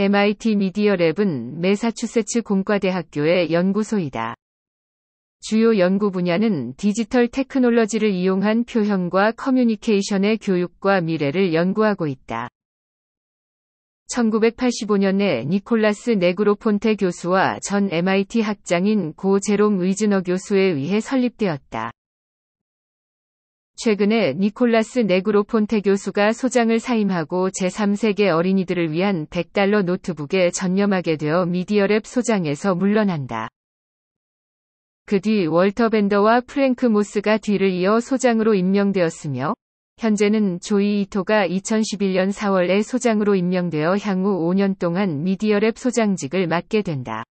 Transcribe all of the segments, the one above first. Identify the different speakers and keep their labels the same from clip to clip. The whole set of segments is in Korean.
Speaker 1: MIT 미디어 랩은 매사추세츠 공과대학교의 연구소이다. 주요 연구 분야는 디지털 테크놀로지를 이용한 표현과 커뮤니케이션의 교육과 미래를 연구하고 있다. 1985년에 니콜라스 네그로폰테 교수와 전 MIT 학장인 고 제롬 의즈너 교수에 의해 설립되었다. 최근에 니콜라스 네그로폰테 교수가 소장을 사임하고 제3세계 어린이들을 위한 100달러 노트북에 전념하게 되어 미디어랩 소장에서 물러난다. 그 뒤 월터 벤더와 프랭크 모스가 뒤를 이어 소장으로 임명되었으며 현재는 조이 이토가 2011년 4월에 소장으로 임명되어 향후 5년 동안 미디어랩 소장직을 맡게 된다.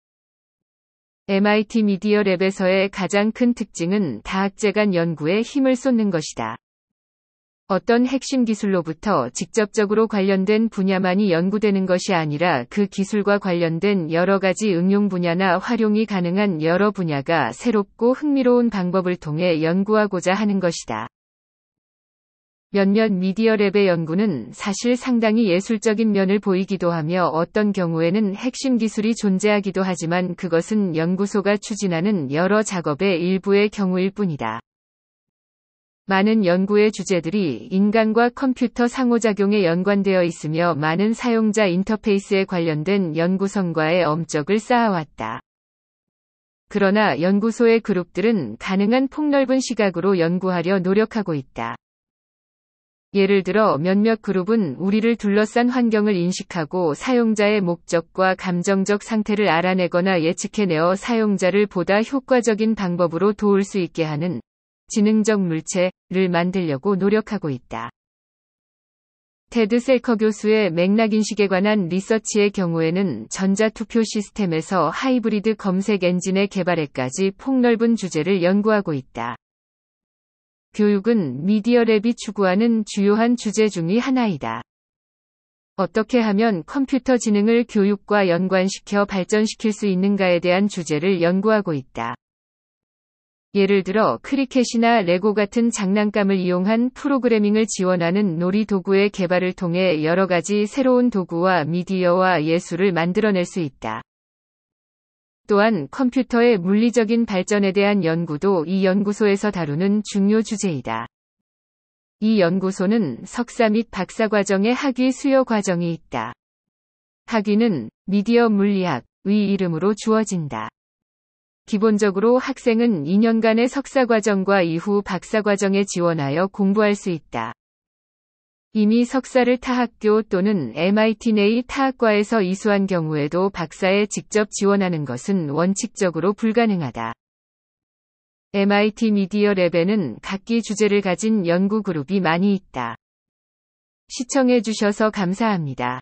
Speaker 1: MIT 미디어 랩에서의 가장 큰 특징은 다학제 간 연구에 힘을 쏟는 것이다. 어떤 핵심 기술로부터 직접적으로 관련된 분야만이 연구되는 것이 아니라 그 기술과 관련된 여러 가지 응용 분야나 활용이 가능한 여러 분야가 새롭고 흥미로운 방법을 통해 연구하고자 하는 것이다. 몇몇 미디어랩의 연구는 사실 상당히 예술적인 면을 보이기도 하며 어떤 경우에는 핵심 기술이 존재하기도 하지만 그것은 연구소가 추진하는 여러 작업의 일부의 경우일 뿐이다. 많은 연구의 주제들이 인간과 컴퓨터 상호작용에 연관되어 있으며 많은 사용자 인터페이스에 관련된 연구 성과의 엄적을 쌓아왔다. 그러나 연구소의 그룹들은 가능한 폭넓은 시각으로 연구하려 노력하고 있다. 예를 들어 몇몇 그룹은 우리를 둘러싼 환경을 인식하고 사용자의 목적과 감정적 상태를 알아내거나 예측해내어 사용자를 보다 효과적인 방법으로 도울 수 있게 하는 지능적 물체를 만들려고 노력하고 있다. 테드 셀커 교수의 맥락인식에 관한 리서치의 경우에는 전자투표 시스템에서 하이브리드 검색 엔진의 개발에까지 폭넓은 주제를 연구하고 있다. 교육은 미디어랩이 추구하는 주요한 주제 중의 하나이다. 어떻게 하면 컴퓨터 지능을 교육과 연관시켜 발전시킬 수 있는가에 대한 주제를 연구하고 있다. 예를 들어 크리켓이나 레고 같은 장난감을 이용한 프로그래밍을 지원하는 놀이 도구의 개발을 통해 여러 가지 새로운 도구와 미디어와 예술을 만들어낼 수 있다. 또한 컴퓨터의 물리적인 발전에 대한 연구도 이 연구소에서 다루는 중요 주제이다. 이 연구소는 석사 및 박사 과정의 학위 수여 과정이 있다. 학위는 미디어 물리학의 이름으로 주어진다. 기본적으로 학생은 2년간의 석사 과정과 이후 박사 과정에 지원하여 공부할 수 있다. 이미 석사를 타 학교 또는 MIT 내의 타 학과에서 이수한 경우에도 박사에 직접 지원하는 것은 원칙적으로 불가능하다. MIT 미디어 랩에는 각기 주제를 가진 연구 그룹이 많이 있다. 시청해주셔서 감사합니다.